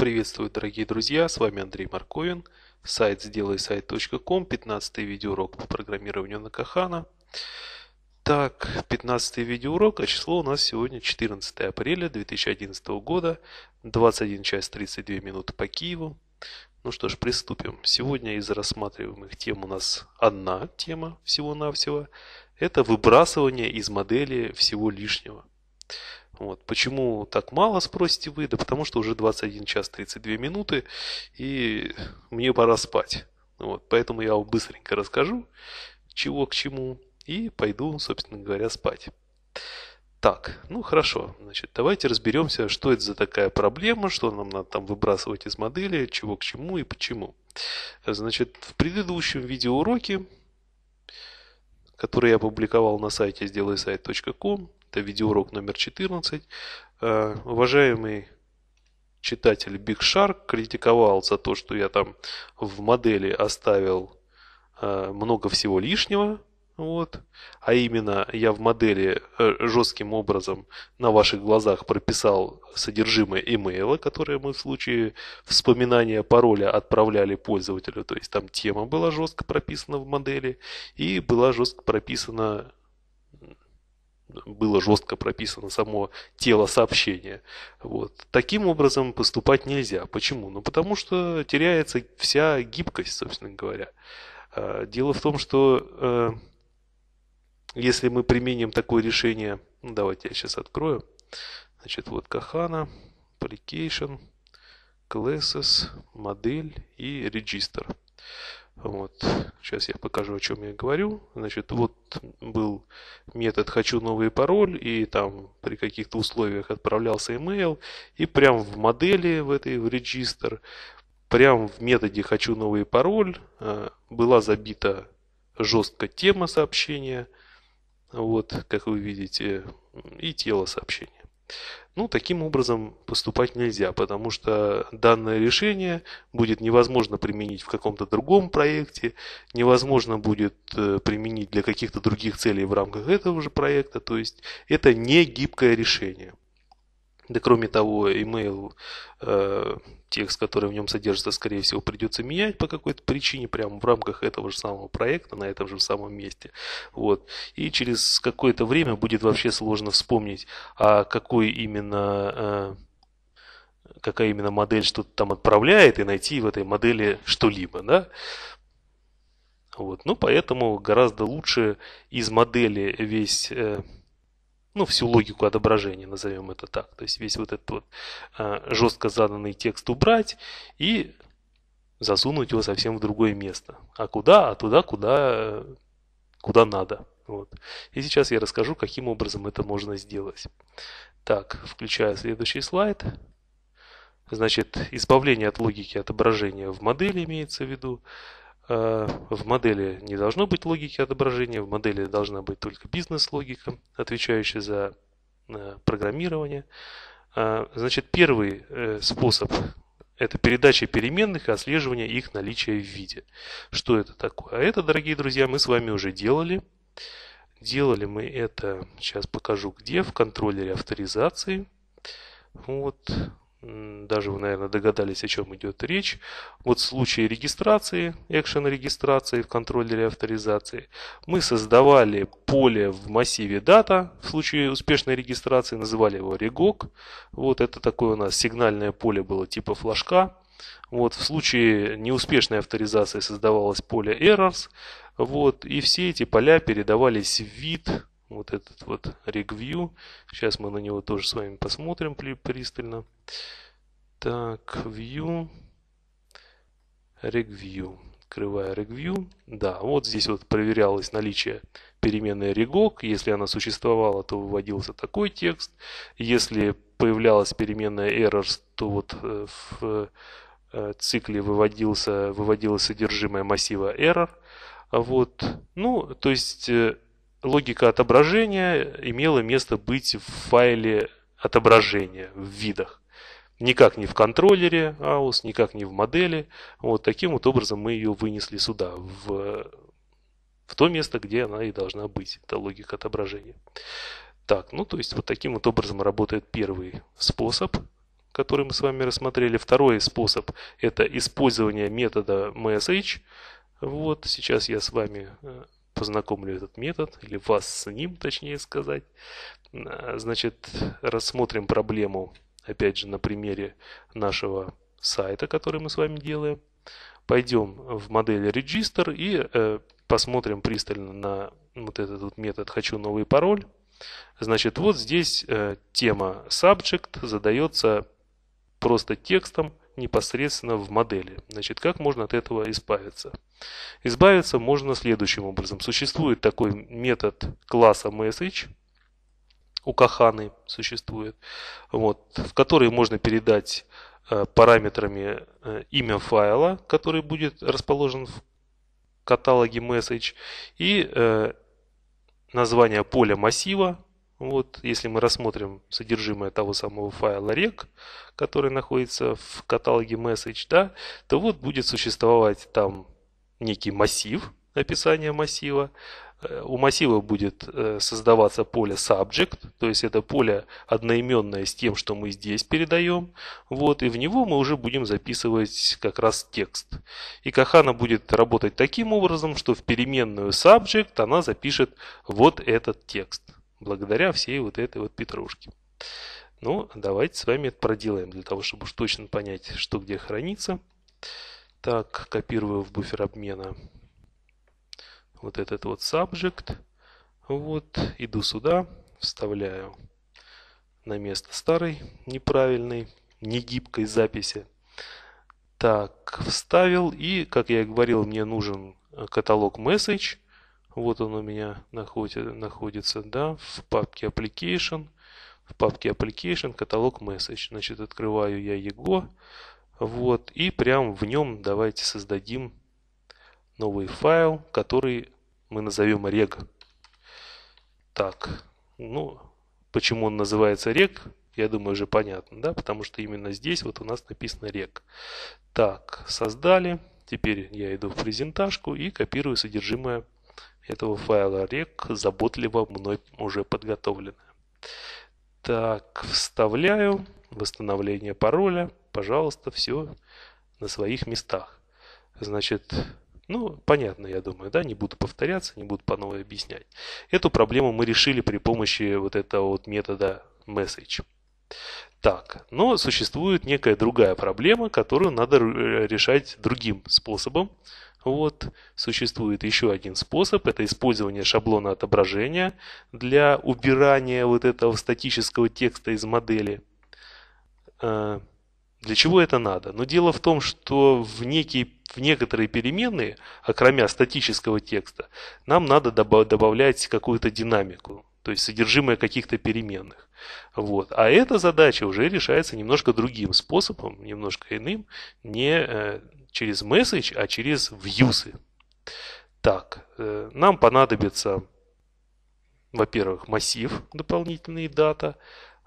Приветствую, дорогие друзья, с вами Андрей Марковин, сайт сделай сайт.ком, 15 видеоурок по программированию на Кахана. Так, 15 видеоурок, а число у нас сегодня 14 апреля 2011 года, 21 час 32 минуты по Киеву. Ну что ж, приступим. Сегодня из рассматриваемых тем у нас одна тема всего-навсего. Это выбрасывание из модели всего лишнего. Вот. Почему так мало, спросите вы? Да потому что уже 21 час 32 минуты, и мне пора спать. Вот. Поэтому я вам быстренько расскажу, чего к чему, и пойду, собственно говоря, спать. Так, ну хорошо, значит, давайте разберемся, что это за такая проблема, что нам надо там выбрасывать из модели, чего к чему и почему. Значит, в предыдущем видеоуроке, который я опубликовал на сайте сделайсайт.ком, это видеоурок номер 14. Э, уважаемый читатель Биг Шарк критиковал за то, что я там в модели оставил э, много всего лишнего. Вот. А именно, я в модели э, жестким образом на ваших глазах прописал содержимое имейла, которое мы в случае вспоминания пароля отправляли пользователю. То есть там тема была жестко прописана в модели и была жестко прописана было жестко прописано само тело сообщения. Вот. Таким образом поступать нельзя. Почему? Ну, потому что теряется вся гибкость, собственно говоря. А, дело в том, что э, если мы применим такое решение, ну, давайте я сейчас открою. Значит, вот Кахана, Application, Classes, модель и Register. Вот, сейчас я покажу, о чем я говорю. Значит, вот был метод «хочу новый пароль», и там при каких-то условиях отправлялся email, и прям в модели, в этой, в регистр, прям в методе «хочу новый пароль» а, была забита жестко тема сообщения, вот, как вы видите, и тело сообщения. Ну, таким образом поступать нельзя, потому что данное решение будет невозможно применить в каком-то другом проекте, невозможно будет э, применить для каких-то других целей в рамках этого же проекта, то есть это не гибкое решение. Да кроме того, email, э, текст, который в нем содержится, скорее всего, придется менять по какой-то причине, прямо в рамках этого же самого проекта, на этом же самом месте. Вот. И через какое-то время будет вообще сложно вспомнить, а какой именно... Э, какая именно модель что-то там отправляет и найти в этой модели что-либо, да? Вот. Ну, поэтому гораздо лучше из модели весь э, ну, всю логику отображения, назовем это так. То есть весь вот этот вот э, жестко заданный текст убрать и засунуть его совсем в другое место. А куда? А туда, куда, куда надо. Вот. И сейчас я расскажу, каким образом это можно сделать. Так, включаю следующий слайд. Значит, избавление от логики отображения в модели имеется в виду. Э, в модели не должно быть логики отображения, в модели должна быть только бизнес-логика, отвечающая за э, программирование. Э, значит, первый способ – это передача переменных и отслеживание их наличия в виде. Что это такое? А это, дорогие друзья, мы с вами уже делали. Делали мы это, сейчас покажу где, в контроллере авторизации. Вот, даже вы, наверное, догадались, о чем идет речь. Вот в случае регистрации, экшен регистрации в контроллере авторизации, мы создавали поле в массиве дата, в случае успешной регистрации называли его регок. Вот это такое у нас сигнальное поле было типа флажка. Вот в случае неуспешной авторизации создавалось поле errors. Вот, и все эти поля передавались в вид вот этот вот регвью. Сейчас мы на него тоже с вами посмотрим пристально. Так, view, reg Открываю reg Да, вот здесь вот проверялось наличие переменной регок Если она существовала, то выводился такой текст. Если появлялась переменная errors, то вот э, в э, цикле выводился, выводилось содержимое массива error. Вот. Ну, то есть э, логика отображения имела место быть в файле отображения в видах. Никак не в контроллере AUS, никак не в модели. Вот таким вот образом мы ее вынесли сюда, в, в то место, где она и должна быть. Это логика отображения. Так, ну то есть вот таким вот образом работает первый способ, который мы с вами рассмотрели. Второй способ – это использование метода message. Вот сейчас я с вами э, познакомлю этот метод, или вас с ним, точнее сказать. А, значит, рассмотрим проблему, опять же, на примере нашего сайта, который мы с вами делаем. Пойдем в модель регистр и э, посмотрим пристально на вот этот вот метод «хочу новый пароль». Значит, вот здесь э, тема subject задается просто текстом, непосредственно в модели. Значит, как можно от этого избавиться? Избавиться можно следующим образом. Существует такой метод класса message, у Каханы существует, вот, в который можно передать э, параметрами э, имя файла, который будет расположен в каталоге message, и э, название поля массива, вот если мы рассмотрим содержимое того самого файла rec, который находится в каталоге message, да, то вот будет существовать там некий массив, описание массива. Э, у массива будет э, создаваться поле subject, то есть это поле одноименное с тем, что мы здесь передаем. Вот, и в него мы уже будем записывать как раз текст. И Кахана будет работать таким образом, что в переменную subject она запишет вот этот текст благодаря всей вот этой вот петрушке. Ну, давайте с вами это проделаем, для того, чтобы уж точно понять, что где хранится. Так, копирую в буфер обмена вот этот вот subject. Вот, иду сюда, вставляю на место старой неправильной, негибкой записи. Так, вставил. И, как я и говорил, мне нужен каталог message – вот он у меня находит, находится, да, в папке Application. В папке Application каталог Message. Значит, открываю я его. Вот, и прям в нем давайте создадим новый файл, который мы назовем reg. Так, ну, почему он называется reg, я думаю, уже понятно, да, потому что именно здесь вот у нас написано reg. Так, создали. Теперь я иду в презентажку и копирую содержимое этого файла рек, заботливо мной уже подготовленная. Так, вставляю восстановление пароля. Пожалуйста, все на своих местах. Значит, ну, понятно, я думаю, да, не буду повторяться, не буду по новой объяснять. Эту проблему мы решили при помощи вот этого вот метода message так. Но существует некая другая проблема, которую надо э, решать другим способом. Вот. Существует еще один способ, это использование шаблона отображения для убирания вот этого статического текста из модели. Э, для чего это надо? Но ну, дело в том, что в, некие, в некоторые переменные, окромя статического текста, нам надо добавлять какую-то динамику, то есть содержимое каких-то переменных. Вот. А эта задача уже решается немножко другим способом, немножко иным, не э, через message, а через вьюсы. Так, э, нам понадобится, во-первых, массив дополнительные дата,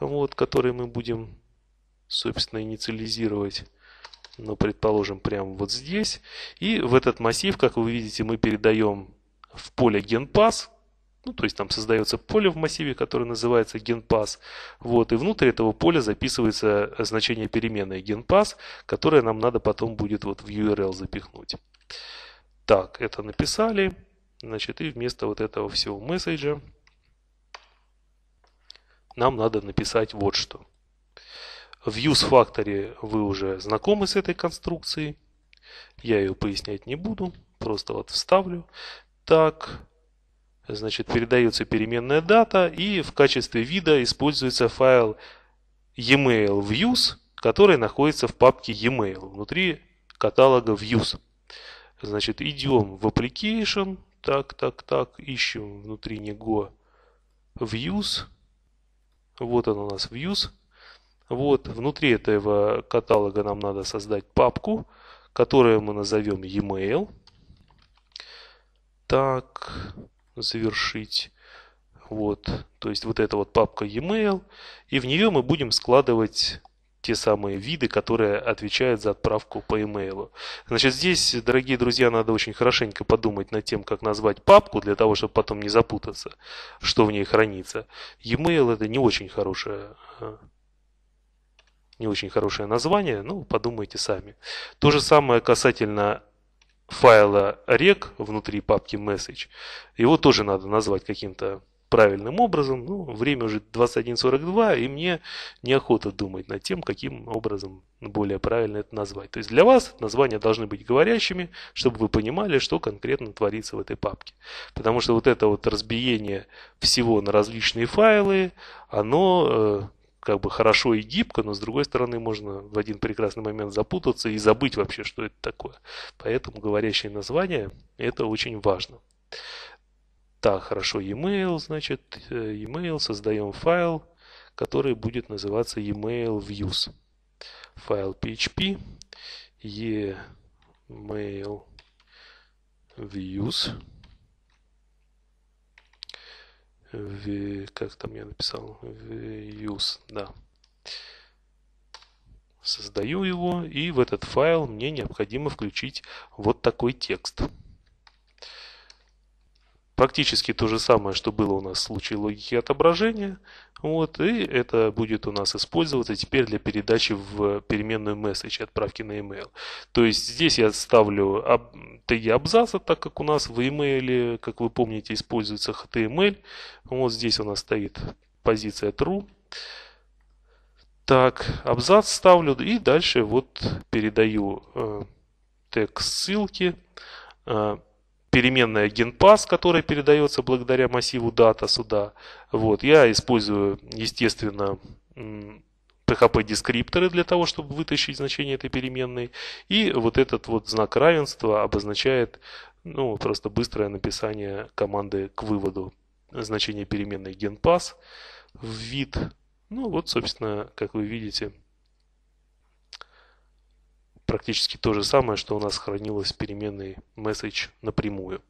вот, которые мы будем, собственно, инициализировать ну, предположим, прямо вот здесь. И в этот массив, как вы видите, мы передаем в поле genpass ну, то есть там создается поле в массиве, которое называется генпас. Вот, и внутрь этого поля записывается э, значение переменной генпас, которое нам надо потом будет вот в URL запихнуть. Так, это написали. Значит, и вместо вот этого всего месседжа нам надо написать вот что. В UseFactory вы уже знакомы с этой конструкцией. Я ее пояснять не буду, просто вот вставлю. Так, значит, передается переменная дата, и в качестве вида используется файл email views, который находится в папке email внутри каталога views. Значит, идем в application, так, так, так, ищем внутри него views. Вот он у нас views. Вот, внутри этого каталога нам надо создать папку, которую мы назовем email, Так, завершить. Вот, то есть вот эта вот папка e-mail, и в нее мы будем складывать те самые виды, которые отвечают за отправку по имейлу. Значит, здесь, дорогие друзья, надо очень хорошенько подумать над тем, как назвать папку, для того, чтобы потом не запутаться, что в ней хранится. E-mail это не очень хорошее э, не очень хорошее название, ну, подумайте сами. То же самое касательно файла reg внутри папки message, его тоже надо назвать каким-то правильным образом. Ну, время уже 21.42, и мне неохота думать над тем, каким образом более правильно это назвать. То есть для вас названия должны быть говорящими, чтобы вы понимали, что конкретно творится в этой папке. Потому что вот это вот разбиение всего на различные файлы, оно э, как бы хорошо и гибко, но с другой стороны можно в один прекрасный момент запутаться и забыть вообще, что это такое. Поэтому говорящее название это очень важно. Так, хорошо, e-mail, значит, э, e-mail, создаем файл, который будет называться e-mail views. Файл php e-mail views в, как там я написал, в use, да. Создаю его, и в этот файл мне необходимо включить вот такой текст практически то же самое, что было у нас в случае логики отображения. Вот, и это будет у нас использоваться теперь для передачи в переменную message, отправки на email. То есть здесь я ставлю об, теги абзаца, так как у нас в email, как вы помните, используется HTML. Вот здесь у нас стоит позиция true. Так, абзац ставлю и дальше вот передаю э, тег ссылки. Э, переменная genpass, которая передается благодаря массиву дата сюда. Вот, я использую, естественно, PHP-дескрипторы для того, чтобы вытащить значение этой переменной. И вот этот вот знак равенства обозначает ну, просто быстрое написание команды к выводу значения переменной genpass в вид. Ну вот, собственно, как вы видите, практически то же самое, что у нас хранилось в переменной message напрямую.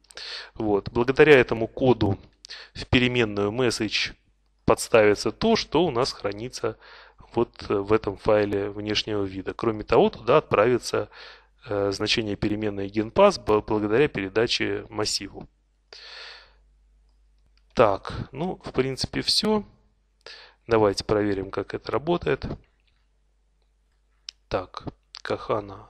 Вот. Благодаря этому коду в переменную message подставится то, что у нас хранится вот э, в этом файле внешнего вида. Кроме того, туда отправится э, значение переменной genpass благодаря передаче массиву. Так, ну, в принципе, все. Давайте проверим, как это работает. Так, Кахана.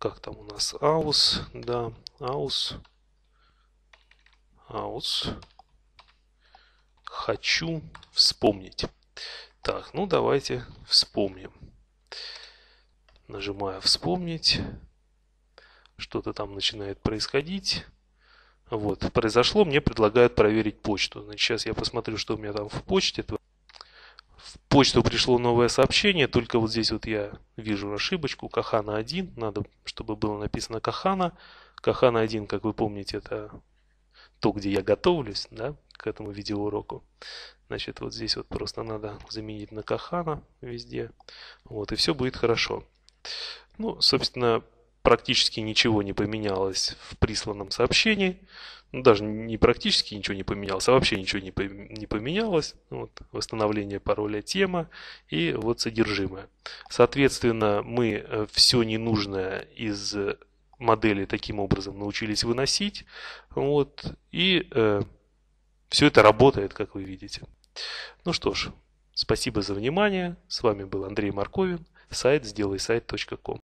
Как там у нас? Аус, да, Аус. Аус. Хочу вспомнить. Так, ну давайте вспомним. Нажимаю «Вспомнить». Что-то там начинает происходить. Вот, произошло, мне предлагают проверить почту. Значит, сейчас я посмотрю, что у меня там в почте почту пришло новое сообщение, только вот здесь вот я вижу ошибочку, Кахана 1, надо, чтобы было написано Кахана. Кахана 1, как вы помните, это то, где я готовлюсь, да, к этому видеоуроку. Значит, вот здесь вот просто надо заменить на Кахана везде. Вот, и все будет хорошо. Ну, собственно, практически ничего не поменялось в присланном сообщении. Ну, даже не практически ничего не поменялось, а вообще ничего не, не поменялось. Вот, восстановление пароля тема и вот содержимое. Соответственно, мы э, все ненужное из э, модели таким образом научились выносить. Вот, и э, все это работает, как вы видите. Ну что ж, спасибо за внимание. С вами был Андрей Марковин, сайт сделай сайт.ком.